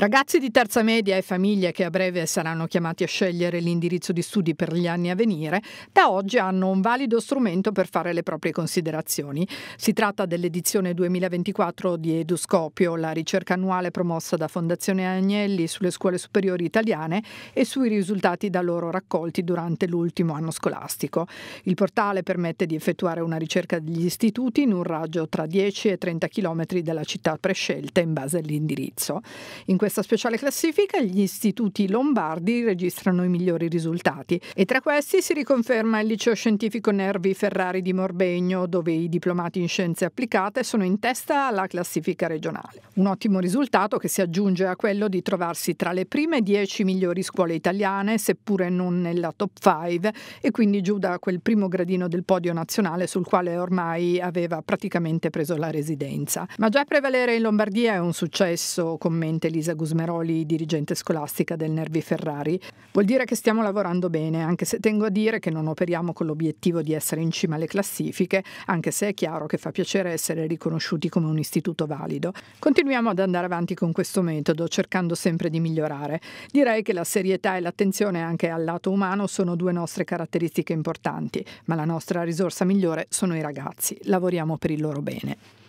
Ragazzi di terza media e famiglie che a breve saranno chiamati a scegliere l'indirizzo di studi per gli anni a venire, da oggi hanno un valido strumento per fare le proprie considerazioni. Si tratta dell'edizione 2024 di Eduscopio, la ricerca annuale promossa da Fondazione Agnelli sulle scuole superiori italiane e sui risultati da loro raccolti durante l'ultimo anno scolastico. Il portale permette di effettuare una ricerca degli istituti in un raggio tra 10 e 30 km dalla città prescelta in base all'indirizzo. In questo questa speciale classifica gli istituti lombardi registrano i migliori risultati e tra questi si riconferma il liceo scientifico Nervi Ferrari di Morbegno dove i diplomati in scienze applicate sono in testa alla classifica regionale. Un ottimo risultato che si aggiunge a quello di trovarsi tra le prime 10 migliori scuole italiane seppure non nella top 5 e quindi giù da quel primo gradino del podio nazionale sul quale ormai aveva praticamente preso la residenza. Ma già prevalere in Lombardia è un successo, commenta Elisa Luisa Gusmeroli, dirigente scolastica del Nervi Ferrari, vuol dire che stiamo lavorando bene, anche se tengo a dire che non operiamo con l'obiettivo di essere in cima alle classifiche, anche se è chiaro che fa piacere essere riconosciuti come un istituto valido. Continuiamo ad andare avanti con questo metodo, cercando sempre di migliorare. Direi che la serietà e l'attenzione anche al lato umano sono due nostre caratteristiche importanti, ma la nostra risorsa migliore sono i ragazzi. Lavoriamo per il loro bene.